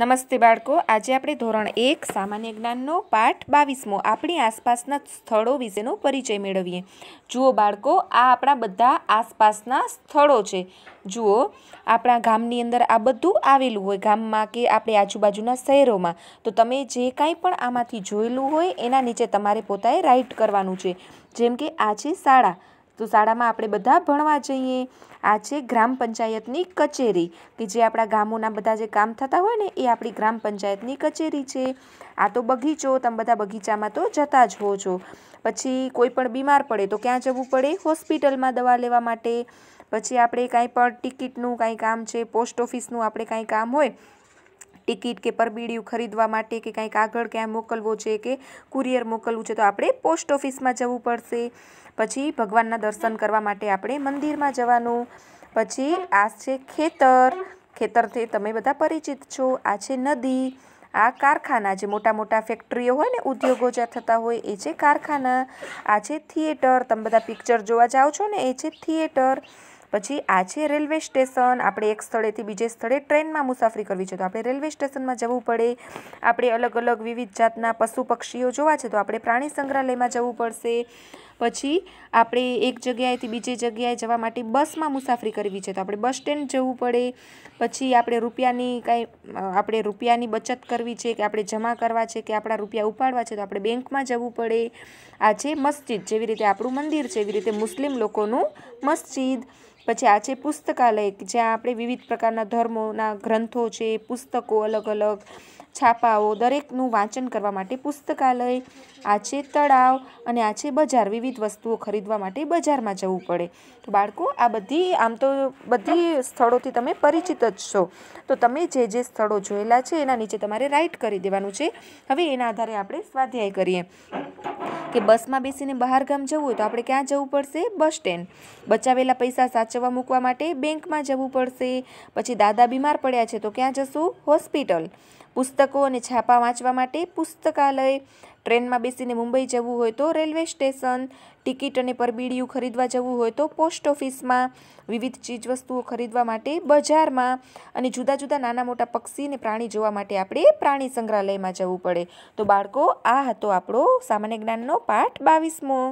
નમસ્તે બાળકો આજે આપણે ધોરણ એક સામાન્ય જ્ઞાનનો પાઠ બાવીસમો આપણી આસપાસના સ્થળો વિશેનો પરિચય મેળવીએ જુઓ બાળકો આ આપણા બધા આસપાસના સ્થળો છે જુઓ આપણા ગામની અંદર આ બધું આવેલું હોય ગામમાં કે આપણે આજુબાજુના શહેરોમાં તો તમે જે કાંઈ પણ આમાંથી જોયેલું હોય એના નીચે તમારે પોતાએ રાઇટ કરવાનું છે જેમ કે આ છે શાળા તો શાળામાં આપણે બધા ભણવા જઈએ આ છે ગ્રામ પંચાયતની કચેરી કે જે આપણા ગામોના બધા જે કામ થતા હોય ને એ આપણી ગ્રામ પંચાયતની કચેરી છે આ તો બગીચો તમે બધા બગીચામાં તો જતા જ હો છો પછી કોઈ પણ બીમાર પડે તો ક્યાં જવું પડે હોસ્પિટલમાં દવા લેવા માટે પછી આપણે કાંઈ પણ ટિકિટનું કાંઈ કામ છે પોસ્ટ ઓફિસનું આપણે કાંઈ કામ હોય ટિકિટ કે પરબીડિયું ખરીદવા માટે કે કંઈક આગળ ક્યાંય મોકલવો છે કે કુરિયર મોકલવું છે તો આપણે પોસ્ટ ઓફિસમાં જવું પડશે પછી ભગવાનના દર્શન કરવા માટે આપણે મંદિરમાં જવાનું પછી આ છે ખેતર ખેતરથી તમે બધા પરિચિત છો આ છે નદી આ કારખાના જે મોટા મોટા ફેક્ટરીઓ હોય ને ઉદ્યોગો જ્યાં થતા હોય એ છે કારખાના આ છે થિયેટર તમે બધા પિક્ચર જોવા જાઓ છો ને એ છે થિયેટર પછી આજે રેલવે સ્ટેશન આપણે એક સ્થળેથી બીજે સ્થળે ટ્રેનમાં મુસાફરી કરવી છે તો આપણે રેલવે સ્ટેશનમાં જવું પડે આપણે અલગ અલગ વિવિધ જાતના પશુ પક્ષીઓ જોવા છે તો આપણે પ્રાણી સંગ્રહાલયમાં જવું પડશે પછી આપણે એક જગ્યાએથી બીજી જગ્યાએ જવા માટે બસમાં મુસાફરી કરવી છે તો આપણે બસ સ્ટેન્ડ જવું પડે પછી આપણે રૂપિયાની કાંઈ આપણે રૂપિયાની બચત કરવી છે કે આપણે જમા કરવા છે કે આપણા રૂપિયા ઉપાડવા છે તો આપણે બેંકમાં જવું પડે આ છે મસ્જિદ જેવી રીતે આપણું મંદિર છે એવી રીતે મુસ્લિમ લોકોનું મસ્જિદ પછી આ છે પુસ્તકાલય જ્યાં આપણે વિવિધ પ્રકારના ધર્મોના ગ્રંથો છે પુસ્તકો અલગ અલગ છાપાઓ દરેકનું વાંચન કરવા માટે પુસ્તકાલય આ છે તળાવ અને આ છે બજાર વિવિધ વિવિધ વસ્તુઓ ખરીદવા માટે બજારમાં જવું પડે તો બાળકો આ બધી આમ તો બધી સ્થળોથી તમે પરિચિત જ છો તો તમે જે જે સ્થળો જોયેલા છે એના નીચે તમારે રાઇટ કરી દેવાનું છે હવે એના આધારે આપણે સ્વાધ્યાય કરીએ કે બસમાં બેસીને બહારગામ જવું હોય તો આપણે ક્યાં જવું પડશે બસ સ્ટેન્ડ બચાવેલા પૈસા સાચવવા મૂકવા માટે બેંકમાં જવું પડશે પછી દાદા બીમાર પડ્યા છે તો ક્યાં જશું હોસ્પિટલ પુસ્તકો અને છાપા વાંચવા માટે પુસ્તકાલય ટ્રેનમાં બેસીને મુંબઈ જવું હોય તો રેલવે સ્ટેશન ટિકિટ અને પરબીડિયું ખરીદવા જવું હોય તો પોસ્ટ ઓફિસમાં વિવિધ ચીજવસ્તુઓ ખરીદવા માટે બજારમાં અને જુદા જુદા નાના મોટા પક્ષી અને પ્રાણી જોવા માટે આપણે પ્રાણી સંગ્રહાલયમાં જવું પડે તો બાળકો આ હતો આપણો સામાન્ય જ્ઞાનનો પાઠ બાવીસમો